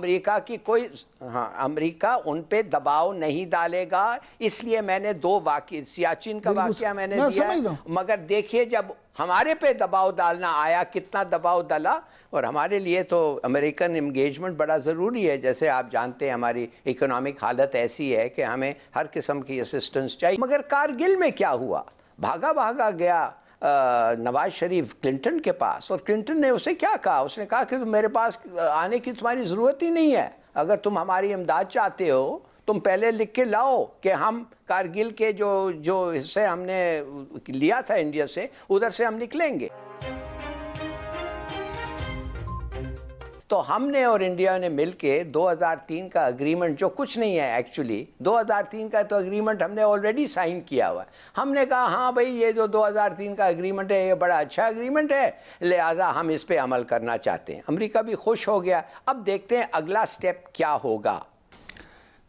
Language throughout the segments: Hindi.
अमेरिका की कोई हाँ अमेरिका उन पे दबाव नहीं डालेगा इसलिए मैंने दो वाक्य सियाचिन का वाक्य मैंने मैं दिया मगर देखिए जब हमारे पे दबाव डालना आया कितना दबाव डाला और हमारे लिए तो अमेरिकन इंगेजमेंट बड़ा ज़रूरी है जैसे आप जानते हैं हमारी इकोनॉमिक हालत ऐसी है कि हमें हर किस्म की असिस्टेंस चाहिए मगर कारगिल में क्या हुआ भागा भागा गया नवाज शरीफ क्लिंटन के पास और क्लिंटन ने उसे क्या कहा उसने कहा कि मेरे पास आने की तुम्हारी ज़रूरत ही नहीं है अगर तुम हमारी इमदाद चाहते हो तुम पहले लिख के लाओ कि हम कारगिल के जो जो हिस्से हमने लिया था इंडिया से उधर से हम निकलेंगे तो हमने और इंडिया ने मिलके 2003 का अग्रीमेंट जो कुछ नहीं है एक्चुअली 2003 का तो अग्रीमेंट हमने ऑलरेडी साइन किया हुआ है हमने कहा हाँ भाई ये जो 2003 का अग्रीमेंट है ये बड़ा अच्छा अग्रीमेंट है लिहाजा हम इस पर अमल करना चाहते हैं अमेरिका भी खुश हो गया अब देखते हैं अगला स्टेप क्या होगा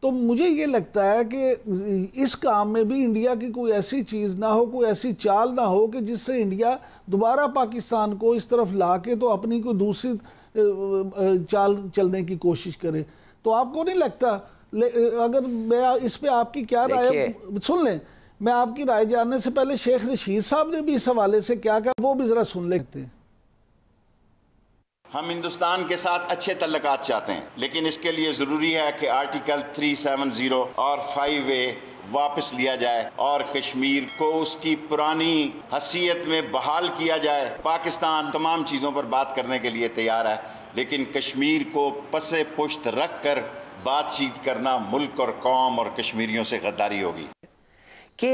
तो मुझे ये लगता है कि इस काम में भी इंडिया की कोई ऐसी चीज़ ना हो कोई ऐसी चाल ना हो कि जिससे इंडिया दोबारा पाकिस्तान को इस तरफ ला के तो अपनी कोई दूसरी चाल चलने की कोशिश करे तो आपको नहीं लगता अगर मैं इस पे आपकी क्या राय सुन लें मैं आपकी राय जानने से पहले शेख रशीद साहब ने भी इस हवाले से क्या कहा वो भी ज़रा सुन लेते हैं हम हिंदुस्तान के साथ अच्छे तल्लक चाहते हैं लेकिन इसके लिए ज़रूरी है कि आर्टिकल 370 और फाइव ए वापस लिया जाए और कश्मीर को उसकी पुरानी हसीियत में बहाल किया जाए पाकिस्तान तमाम चीज़ों पर बात करने के लिए तैयार है लेकिन कश्मीर को पसे पुश्त रख कर बातचीत करना मुल्क और कौम और कश्मीरियों से गद्दारी होगी कि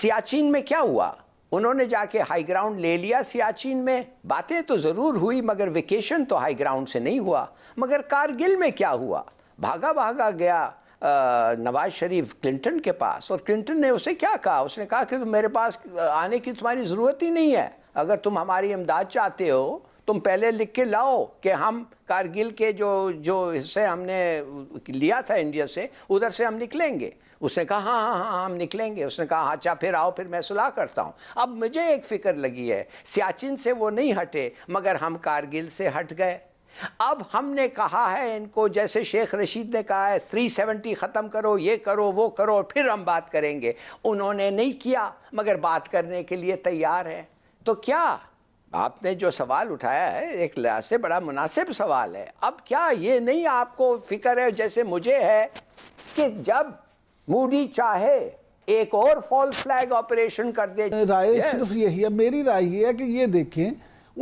सियाचिन में क्या हुआ उन्होंने जाके हाई ग्राउंड ले लिया सियाचिन में बातें तो ज़रूर हुई मगर वेकेशन तो हाई ग्राउंड से नहीं हुआ मगर कारगिल में क्या हुआ भागा भागा गया नवाज शरीफ क्लिंटन के पास और क्लिंटन ने उसे क्या कहा उसने कहा कि तुम मेरे पास आने की तुम्हारी ज़रूरत ही नहीं है अगर तुम हमारी इमदाद चाहते हो तुम पहले लिख के लाओ कि हम कारगिल के जो जो हिस्से हमने लिया था इंडिया से उधर से हम निकलेंगे उसने कहा हाँ हाँ हाँ हम निकलेंगे उसने कहा हाँ, अच्छा फिर आओ फिर मैं सुलह करता हूँ अब मुझे एक फिक्र लगी है सियाचिन से वो नहीं हटे मगर हम कारगिल से हट गए अब हमने कहा है इनको जैसे शेख रशीद ने कहा है 370 ख़त्म करो ये करो वो करो फिर हम बात करेंगे उन्होंने नहीं किया मगर बात करने के लिए तैयार है तो क्या आपने जो सवाल उठाया है एक लिहाज से बड़ा मुनासिब सवाल है अब क्या ये नहीं आपको फिक्र है जैसे मुझे है कि जब मूडी चाहे एक और फॉल्स फ्लैग ऑपरेशन कर दे राय सिर्फ यही है मेरी राय ये है कि ये देखें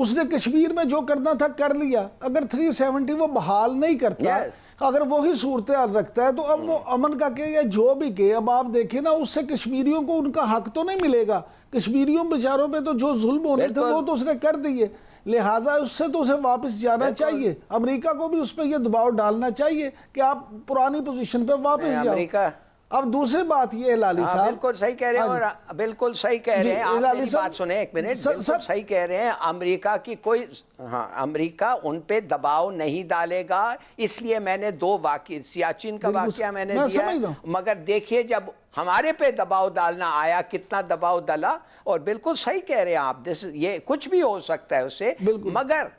उसने कश्मीर में जो करना था कर लिया अगर 370 वो बहाल नहीं करता yes. अगर वही सूरत रखता है तो अब वो hmm. अमन का के या जो भी के अब आप देखें ना उससे कश्मीरियों को उनका हक तो नहीं मिलेगा कश्मीरियों बेचारों पे तो जो जुल्म होने थे वो तो उसने कर दिए लिहाजा उससे तो उसे वापस जाना चाहिए अमेरिका को भी उस पर यह दबाव डालना चाहिए कि आप पुरानी पोजीशन पर वापस जाओ अब दूसरी बात ये लाली हाँ, साहब बिल्कुल सही कह रहे हैं हाँ और बिल्कुल सही कह रहे हैं आप मेरी बात सुने एक मिनट बिल्कुल सही कह रहे हैं अमेरिका की कोई हाँ अमेरिका उन पे दबाव नहीं डालेगा इसलिए मैंने दो वाक्य सियाचिन का वाक्य मैंने मैं दिया मगर देखिए जब हमारे पे दबाव डालना आया कितना दबाव डाला और बिल्कुल सही कह रहे हैं आप दिस ये कुछ भी हो सकता है उससे मगर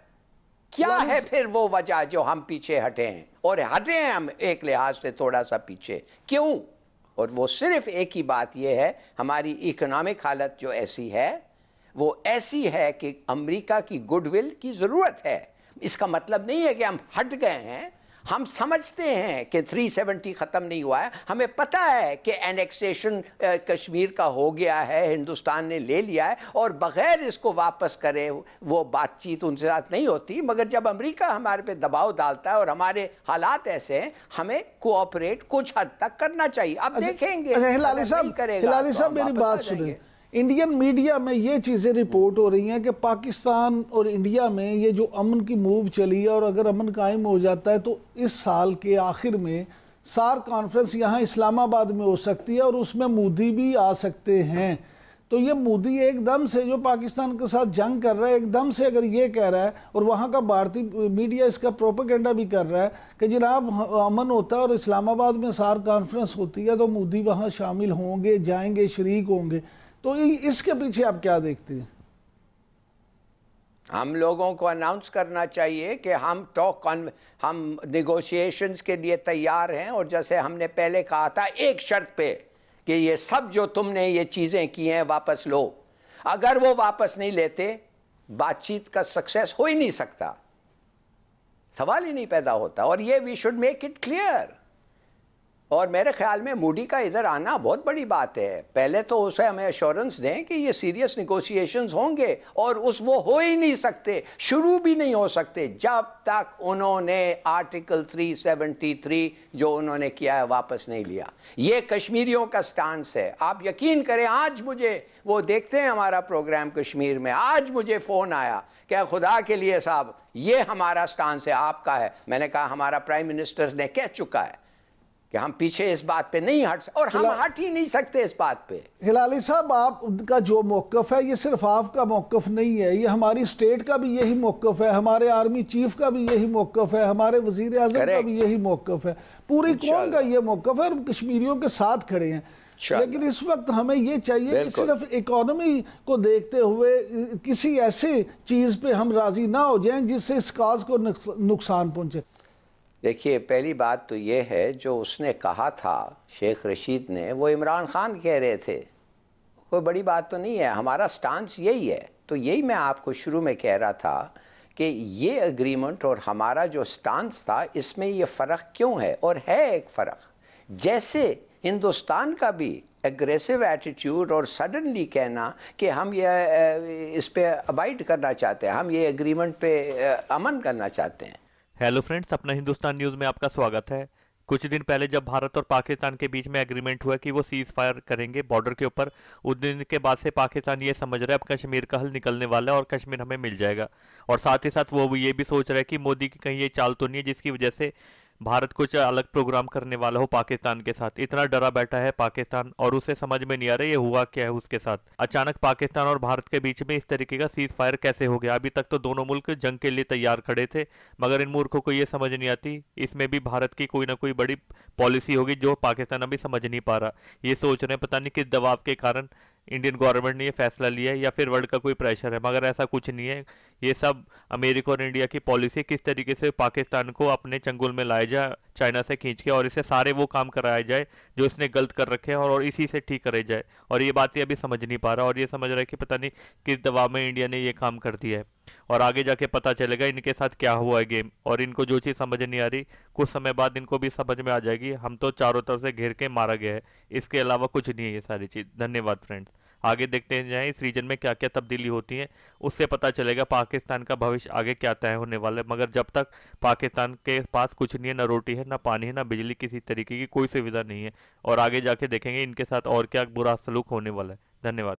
क्या है फिर वो वजह जो हम पीछे हटे हैं और हटे हैं हम एक लिहाज से थोड़ा सा पीछे क्यों और वो सिर्फ एक ही बात यह है हमारी इकोनॉमिक हालत जो ऐसी है वो ऐसी है कि अमेरिका की गुडविल की ज़रूरत है इसका मतलब नहीं है कि हम हट गए हैं हम समझते हैं कि 370 ख़त्म नहीं हुआ है हमें पता है कि एनेक्सेशन कश्मीर का हो गया है हिंदुस्तान ने ले लिया है और बगैर इसको वापस करे वो बातचीत उनसे साथ नहीं होती मगर जब अमेरिका हमारे पे दबाव डालता है और हमारे हालात ऐसे हैं हमें कोऑपरेट कुछ हद तक करना चाहिए अब अच्छा, देखेंगे अच्छा, हिलाली साहब हिलाली तो साहब मेरी बात सुनिए इंडियन मीडिया में ये चीज़ें रिपोर्ट हो रही हैं कि पाकिस्तान और इंडिया में ये जो अमन की मूव चली है और अगर अमन कायम हो जाता है तो इस साल के आखिर में सार कॉन्फ्रेंस यहाँ इस्लामाबाद में हो सकती है और उसमें मोदी भी आ सकते हैं तो ये मोदी एकदम से जो पाकिस्तान के साथ जंग कर रहा है एकदम से अगर ये कह रहा है और वहाँ का भारतीय मीडिया इसका प्रोपोगेंडा भी कर रहा है कि जनाब अमन होता है और इस्लामाबाद में सार कॉन्फ्रेंस होती है तो मोदी वहाँ शामिल होंगे जाएंगे शरीक होंगे तो इसके पीछे आप क्या देखते हैं हम लोगों को अनाउंस करना चाहिए कि हम टॉक हम निगोशिएशंस के लिए तैयार हैं और जैसे हमने पहले कहा था एक शर्त पे कि ये सब जो तुमने ये चीज़ें की हैं वापस लो अगर वो वापस नहीं लेते बातचीत का सक्सेस हो ही नहीं सकता सवाल ही नहीं पैदा होता और ये we should make it clear और मेरे ख्याल में मोदी का इधर आना बहुत बड़ी बात है पहले तो उसे हमें अश्योरेंस दें कि ये सीरियस निगोशिएशंस होंगे और उस वो हो ही नहीं सकते शुरू भी नहीं हो सकते जब तक उन्होंने आर्टिकल 373 जो उन्होंने किया है वापस नहीं लिया ये कश्मीरियों का स्टांस है आप यकीन करें आज मुझे वो देखते हैं हमारा प्रोग्राम कश्मीर में आज मुझे फ़ोन आया क्या खुदा के लिए साहब ये हमारा स्टांस है आपका है मैंने कहा हमारा प्राइम मिनिस्टर ने कह चुका है कि हम पीछे इस बात पे नहीं हट और हम हट ही नहीं सकते इस बात पे हिलाली साहब आपका जो मौकफ है ये सिर्फ आपका मौकफ नहीं है ये हमारी स्टेट का भी यही मौकफ है हमारे आर्मी चीफ का भी यही मौकफ है हमारे वजीर अजम का भी यही मौकफ है पूरी कौन का ये मौकफ है हम कश्मीरियों के साथ खड़े हैं लेकिन इस वक्त हमें ये चाहिए कि सिर्फ इकोनॉमी को देखते हुए किसी ऐसे चीज पे हम राजी ना हो जाएं जिससे इस काज को नुकसान पहुंचे देखिए पहली बात तो ये है जो उसने कहा था शेख रशीद ने वो इमरान खान कह रहे थे कोई बड़ी बात तो नहीं है हमारा स्टांस यही है तो यही मैं आपको शुरू में कह रहा था कि ये अग्रीमेंट और हमारा जो स्टांस था इसमें ये फ़र्क क्यों है और है एक फ़र्क जैसे हिंदुस्तान का भी एग्रेसिव एटीट्यूड और सडनली कहना कि हम ये इस पर अबाइड करना चाहते हैं हम ये अग्रीमेंट पे अमन करना चाहते हैं हेलो फ्रेंड्स अपना हिंदुस्तान न्यूज़ में आपका स्वागत है कुछ दिन पहले जब भारत और पाकिस्तान के बीच में एग्रीमेंट हुआ कि वो सीज फायर करेंगे बॉर्डर के ऊपर उस दिन के बाद से पाकिस्तान ये समझ रहा है अब कश्मीर का हल निकलने वाला है और कश्मीर हमें मिल जाएगा और साथ ही साथ वो ये भी सोच रहा है कि मोदी की कहीं ये चाल तो नहीं है जिसकी वजह से भारत कुछ अलग प्रोग्राम करने वाला हो पाकिस्तान के साथ इतना डरा बैठा है पाकिस्तान और उसे समझ में नहीं आ रहा ये हुआ क्या है उसके साथ अचानक पाकिस्तान और भारत के बीच में इस तरीके का सीज फायर कैसे हो गया अभी तक तो दोनों मुल्क जंग के लिए तैयार खड़े थे मगर इन मूर्खों को ये समझ नहीं आती इसमें भी भारत की कोई ना कोई बड़ी पॉलिसी होगी जो पाकिस्तान अभी समझ नहीं पा रहा ये सोच रहे हैं पता नहीं किस दबाव के कारण इंडियन गवर्नमेंट ने यह फैसला लिया है या फिर वर्ल्ड का कोई प्रेशर है मगर ऐसा कुछ नहीं है ये सब अमेरिका और इंडिया की पॉलिसी किस तरीके से पाकिस्तान को अपने चंगुल में लाया जाए चाइना से खींच के और इसे सारे वो काम कराया जाए जो इसने गलत कर रखे हैं और, और इसी से ठीक करे जाए और ये बात ये अभी समझ नहीं पा रहा और ये समझ रहा है कि पता नहीं किस दबाव में इंडिया ने ये काम कर दिया है और आगे जाके पता चलेगा इनके साथ क्या हुआ है गेम और इनको जो चीज़ समझ नहीं आ रही कुछ समय बाद इनको भी समझ में आ जाएगी हम तो चारों तरफ से घेर के मारा गया है इसके अलावा कुछ नहीं है ये सारी चीज़ धन्यवाद फ्रेंड्स आगे देखते जाएं इस रीजन में क्या क्या तब्दीली होती है उससे पता चलेगा पाकिस्तान का भविष्य आगे क्या तय होने वाला है मगर जब तक पाकिस्तान के पास कुछ नहीं है ना रोटी है ना पानी है ना बिजली किसी तरीके की कोई सुविधा नहीं है और आगे जाके देखेंगे इनके साथ और क्या बुरा सलूक होने वाला है धन्यवाद